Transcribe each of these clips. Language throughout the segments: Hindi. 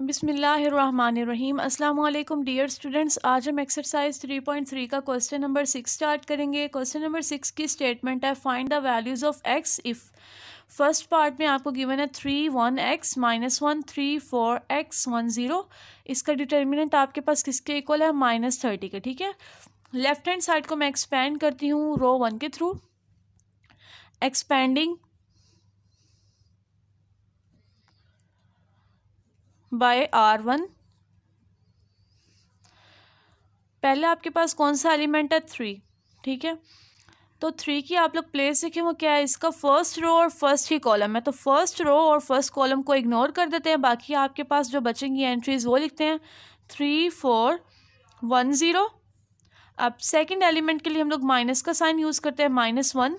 बिसमीम् अल्लाम डियर स्टूडेंट्स आज हम एक्सरसाइज 3.3 का क्वेश्चन नंबर सिक्स स्टार्ट करेंगे क्वेश्चन नंबर सिक्स की स्टेटमेंट है find the values of x if first part में आपको गिवन है three one x minus one three four x one zero इसका डिटर्मिनेंट आपके पास किसके इक्वल है माइनस थर्टी का ठीक है लेफ्ट हैंड साइड को मैं एक्सपेंड करती हूँ रो वन के through expanding by R one पहले आपके पास कौन सा एलिमेंट है थ्री ठीक है तो थ्री की आप लोग प्लेस देखें वो क्या है इसका फर्स्ट रो और फर्स्ट ही कॉलम है तो फर्स्ट रो और फर्स्ट कॉलम को इग्नोर कर देते हैं बाकी आपके पास जो बचेंगी एंट्रीज वो लिखते हैं थ्री फोर वन ज़ीरो अब सेकंड एलिमेंट के लिए हम लोग माइनस का साइन यूज़ करते हैं माइनस वन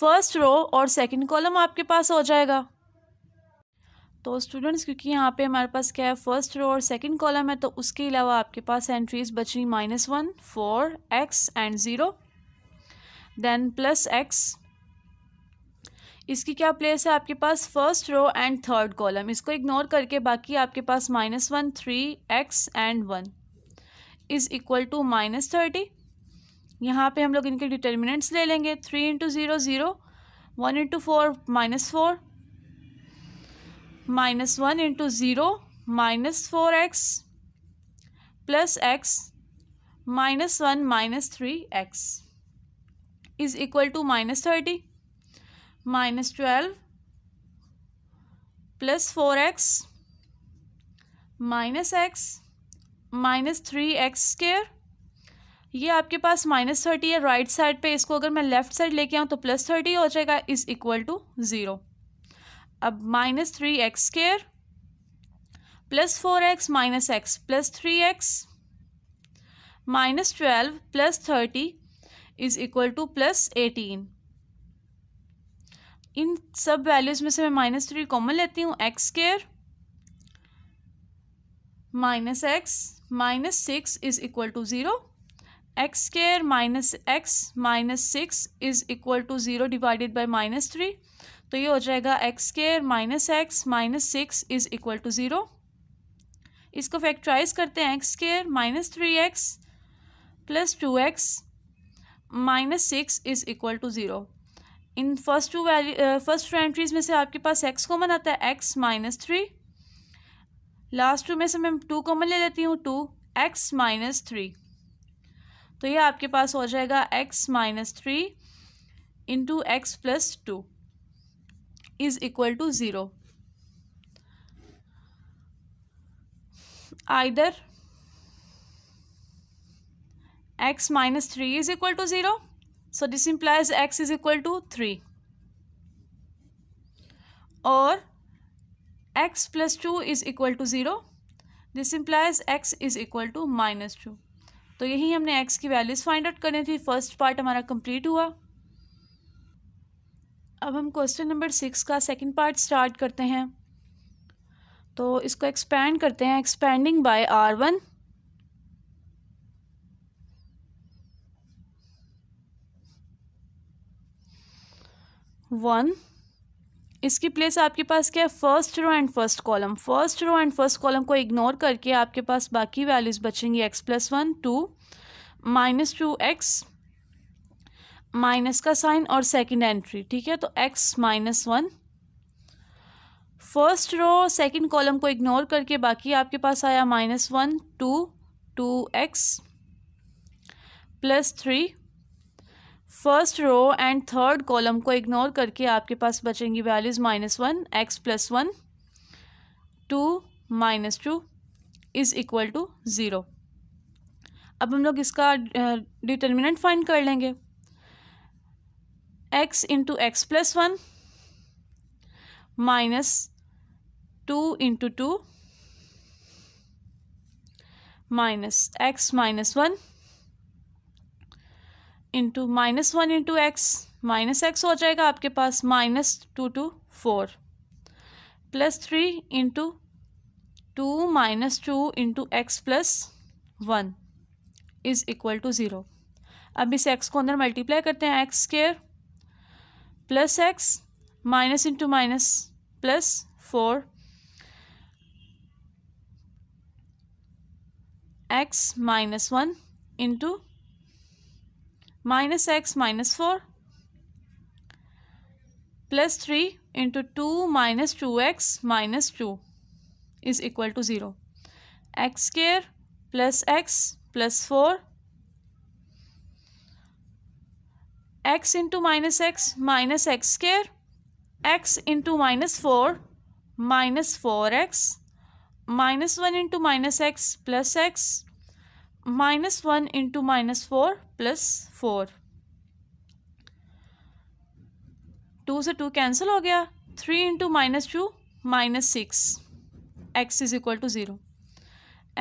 फर्स्ट रो और सेकंड कॉलम आपके पास हो जाएगा तो स्टूडेंट्स क्योंकि यहाँ पे हमारे पास क्या है फर्स्ट रो और सेकंड कॉलम है तो उसके अलावा आपके पास एंट्रीज बच रही minus one four x and zero then plus x इसकी क्या प्लेस है आपके पास first row and third column इसको इग्नोर करके बाकी आपके पास minus one three x and one is equal to minus thirty यहाँ पे हम लोग इनके डिटर्मिनेंट्स ले लेंगे three into zero zero one into four minus four minus one into zero minus four x plus x minus one minus three x is equal to minus thirty minus twelve plus four x minus x minus three x square ये आपके पास माइनस थर्टी है राइट साइड पे इसको अगर मैं लेफ्ट साइड लेके आऊँ तो प्लस थर्टी हो जाएगा इज़ इक्वल टू ज़ीरो अब minus three x square plus four x minus x plus three x minus twelve plus thirty is equal to plus eighteen इन सब वैल्यूज़ में से मैं माइनस थ्री कॉमन लेती हूँ x square minus x minus six is equal to zero x square minus x minus six is equal to zero divided by minus three तो ये हो जाएगा x square minus x minus six is equal to zero इसको फैक्ट्राइज करते हैं x square minus three x plus two x minus six is equal to zero इन first two value first two entries में से आपके पास एक्स कॉमन आता है x minus three last two में से मैं टू कॉमन ले लेती हूँ टू एक्स माइनस थ्री तो ये आपके पास हो जाएगा x minus three into x plus two is equal to zero either x minus three is equal to zero so this implies x is equal to three और x plus two is equal to zero this implies x is equal to minus two तो यही हमने एक्स की वैल्यूज फाइंड आउट करनी थी फर्स्ट पार्ट हमारा कंप्लीट हुआ अब हम क्वेश्चन नंबर सिक्स का सेकंड पार्ट स्टार्ट करते हैं तो इसको एक्सपैंड करते हैं expanding by R one one इसकी प्लेस आपके पास क्या है first row and first column first row and first column को इग्नोर करके आपके पास बाकी वैल्यूज़ बचेंगी x plus one two minus two x minus का साइन और सेकंड एंट्री ठीक है तो x minus one first row second column को इग्नोर करके बाकी आपके पास आया minus one two two x plus three first row and third column को इग्नोर करके आपके पास बचेंगी values minus one x plus one two minus two is equal to zero अब हम लोग इसका डिटर्मिनेंट फाइंड कर लेंगे x into x plus one minus two into two minus x minus one into minus one into x minus x हो जाएगा आपके पास minus two two four plus three into two minus two into x plus one is equal to zero अब इस एक्स को अंदर मल्टीप्लाई करते हैं x square plus x minus into minus plus 4 x minus 1 into minus x minus 4 plus 3 into 2 minus 2x minus 2 is equal to 0. x square plus x plus 4 x into minus x minus x square x into minus four minus four x minus one into minus x plus x minus one into minus four plus four two से टू कैंसिल हो गया three into minus two minus six x is equal to zero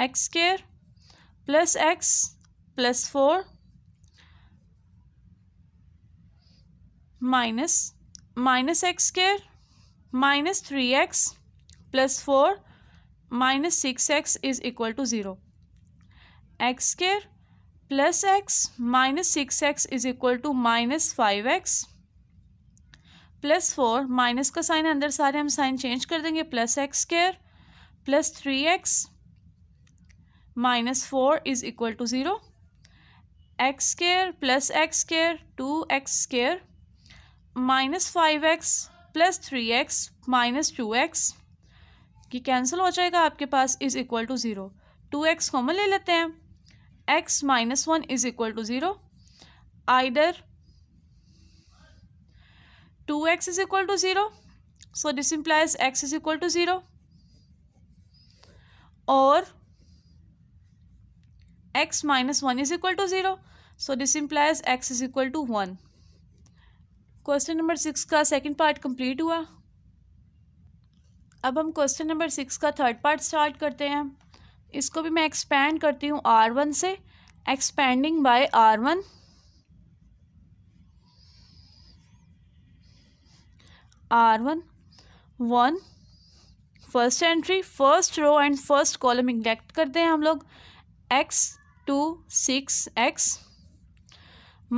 x square plus x plus four minus minus x square minus three x plus four minus six x is equal to zero x square plus x minus six x is equal to minus five x plus four minus का साइन अंदर सारे हम साइन चेंज कर देंगे plus x square plus three x minus four is equal to zero x square plus x square two x square minus five x plus three x minus two x ये कैंसिल हो जाएगा आपके पास is equal to zero two x common ले लेते हैं x minus one is equal to zero either two x is equal to zero so this implies x is equal to zero और x minus one is equal to zero so this implies x is equal to one question number six का सेकंड पार्ट कंप्लीट हुआ अब हम क्वेश्चन नंबर सिक्स का थर्ड पार्ट स्टार्ट करते हैं इसको भी मैं एक्सपेंड करती हूँ आर वन से expanding by R one R one one first entry first row and first column indicate करते हैं हम लोग x two six x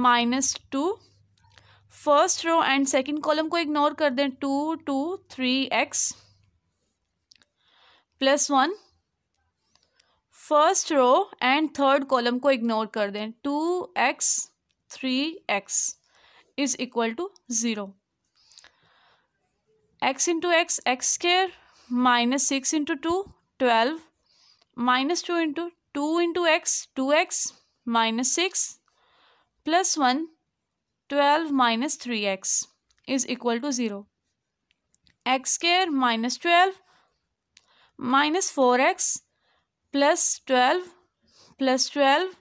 minus two first row and second column को इग्नोर कर दें two two three x plus one first row and third column को इग्नोर कर दें two x three x is equal to zero x into x x square minus six into two twelve minus two into two into x to x minus six plus one 12 minus 3x is equal to 0. x square minus 12 minus 4x plus 12 plus 12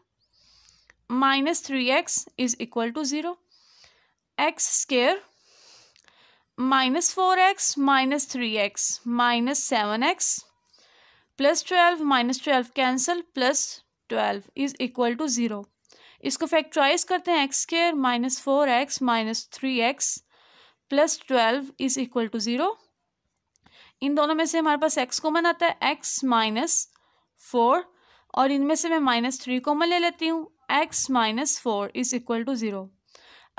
minus 3x is equal to 0. x square minus 4x minus 3x minus 7x plus 12 minus 12 cancel plus 12 is equal to 0. इसको फैक्ट्राइज करते हैं x square minus four x minus three x plus twelve is equal to zero इन दोनों में से हमारे पास एक्स कॉमन आता है एक्स माइनस फोर और इनमें से मैं माइनस थ्री कॉमन ले लेती हूँ x minus four is equal to zero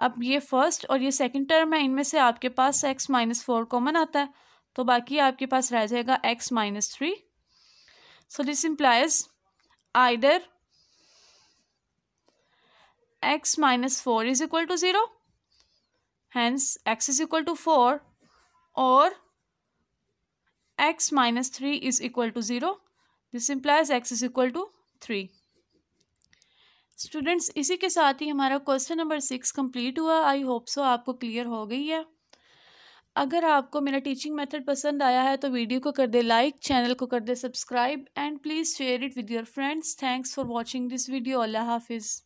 अब ये फर्स्ट और ये सेकंड टर्म है इनमें से आपके पास एक्स माइनस फोर कॉमन आता है तो बाकी आपके पास रह जाएगा x minus three so this implies either x minus 4 is equal to 0. Hence, x is equal to 4 or x minus 3 is equal to 0. This implies x is equal to three students इसी के साथ ही हमारा क्वेश्चन नंबर सिक्स कंप्लीट हुआ आई होप सो आपको क्लियर हो गई है अगर आपको मेरा टीचिंग मेथड पसंद आया है तो वीडियो को कर दे लाइक चैनल को कर दे subscribe and please share it with your friends thanks for watching this video अल्लाह हाफिज़